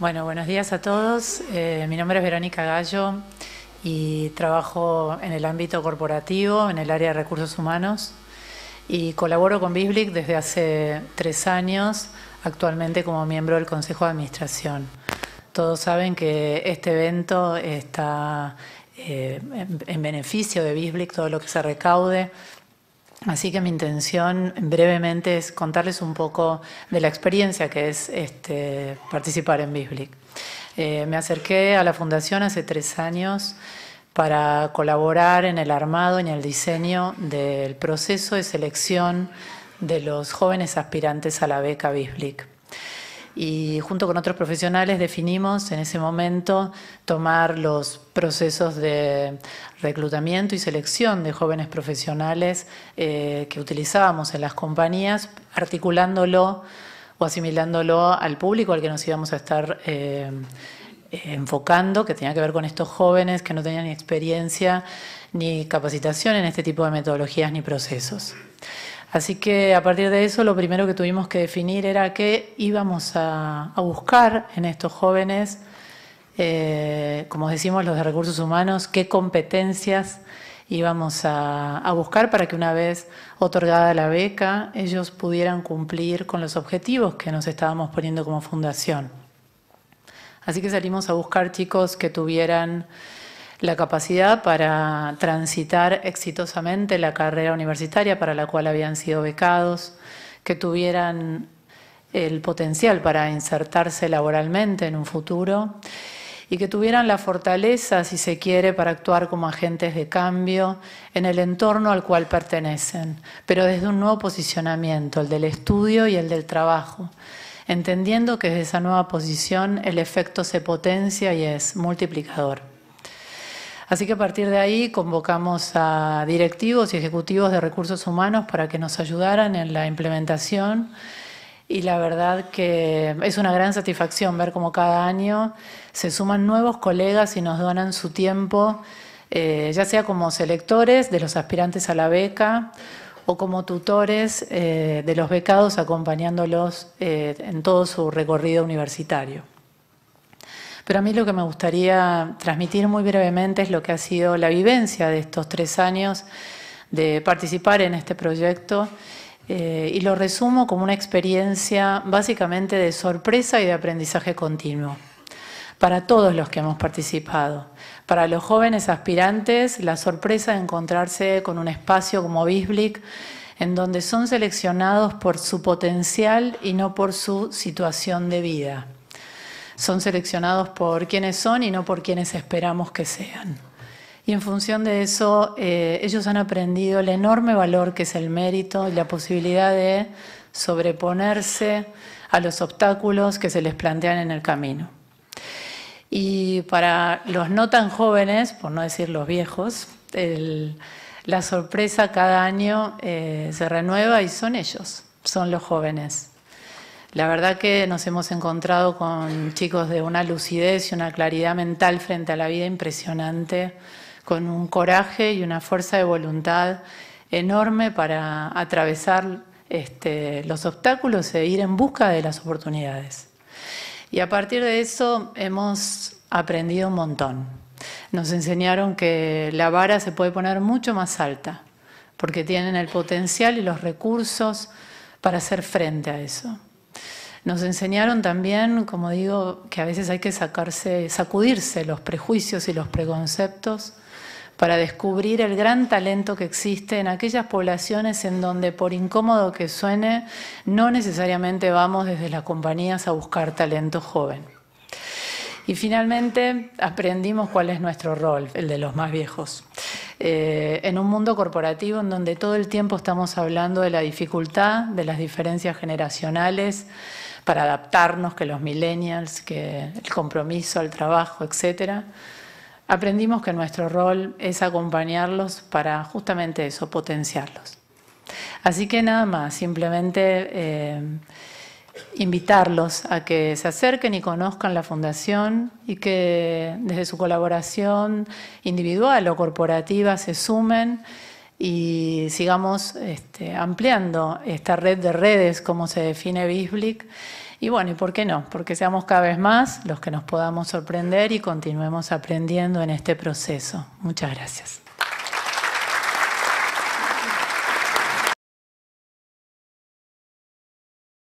Bueno, buenos días a todos. Eh, mi nombre es Verónica Gallo y trabajo en el ámbito corporativo, en el área de recursos humanos y colaboro con BISBLIC desde hace tres años, actualmente como miembro del Consejo de Administración. Todos saben que este evento está eh, en, en beneficio de BISBLIC, todo lo que se recaude Así que mi intención brevemente es contarles un poco de la experiencia que es este, participar en BISBLIC. Eh, me acerqué a la fundación hace tres años para colaborar en el armado y en el diseño del proceso de selección de los jóvenes aspirantes a la beca Bisblick y junto con otros profesionales definimos en ese momento tomar los procesos de reclutamiento y selección de jóvenes profesionales eh, que utilizábamos en las compañías, articulándolo o asimilándolo al público al que nos íbamos a estar eh, enfocando, que tenía que ver con estos jóvenes que no tenían experiencia ni capacitación en este tipo de metodologías ni procesos. Así que a partir de eso lo primero que tuvimos que definir era qué íbamos a, buscar en estos jóvenes, eh, como decimos los de recursos humanos, qué competencias íbamos a, buscar para que una vez otorgada la beca ellos pudieran cumplir con los objetivos que nos estábamos poniendo como fundación. Así que salimos a buscar chicos que tuvieran la capacidad para transitar exitosamente la carrera universitaria para la cual habían sido becados, que tuvieran el potencial para insertarse laboralmente en un futuro y que tuvieran la fortaleza, si se quiere, para actuar como agentes de cambio en el entorno al cual pertenecen, pero desde un nuevo posicionamiento, el del estudio y el del trabajo, entendiendo que desde esa nueva posición el efecto se potencia y es multiplicador. Así que a partir de ahí convocamos a directivos y ejecutivos de recursos humanos para que nos ayudaran en la implementación y la verdad que es una gran satisfacción ver cómo cada año se suman nuevos colegas y nos donan su tiempo, eh, ya sea como selectores de los aspirantes a la beca o como tutores eh, de los becados acompañándolos eh, en todo su recorrido universitario. Pero a mí lo que me gustaría transmitir muy brevemente es lo que ha sido la vivencia de estos tres años de participar en este proyecto eh, y lo resumo como una experiencia básicamente de sorpresa y de aprendizaje continuo para todos los que hemos participado. Para los jóvenes aspirantes, la sorpresa de encontrarse con un espacio como Bisblick, en donde son seleccionados por su potencial y no por su situación de vida son seleccionados por quienes son y no por quienes esperamos que sean. Y en función de eso, eh, ellos han aprendido el enorme valor que es el mérito y la posibilidad de sobreponerse a los obstáculos que se les plantean en el camino. Y para los no tan jóvenes, por no decir los viejos, la sorpresa cada año eh, se renueva y son ellos, son los jóvenes. La verdad que nos hemos encontrado con chicos de una lucidez y una claridad mental frente a la vida impresionante, con un coraje y una fuerza de voluntad enorme para atravesar este, los obstáculos e ir en busca de las oportunidades. Y a partir de eso hemos aprendido un montón. Nos enseñaron que la vara se puede poner mucho más alta, porque tienen el potencial y los recursos para hacer frente a eso. Nos enseñaron también, como digo, que a veces hay que sacarse, sacudirse los prejuicios y los preconceptos para descubrir el gran talento que existe en aquellas poblaciones en donde, por incómodo que suene, no necesariamente vamos desde las compañías a buscar talento joven. Y finalmente aprendimos cuál es nuestro rol, el de los más viejos. Eh, en un mundo corporativo en donde todo el tiempo estamos hablando de la dificultad, de las diferencias generacionales para adaptarnos, que los millennials, que el compromiso al trabajo, etc. Aprendimos que nuestro rol es acompañarlos para justamente eso, potenciarlos. Así que nada más, simplemente eh, invitarlos a que se acerquen y conozcan la fundación y que desde su colaboración individual o corporativa se sumen y sigamos este, ampliando esta red de redes como se define bisblick Y bueno, ¿y por qué no? Porque seamos cada vez más los que nos podamos sorprender y continuemos aprendiendo en este proceso. Muchas gracias.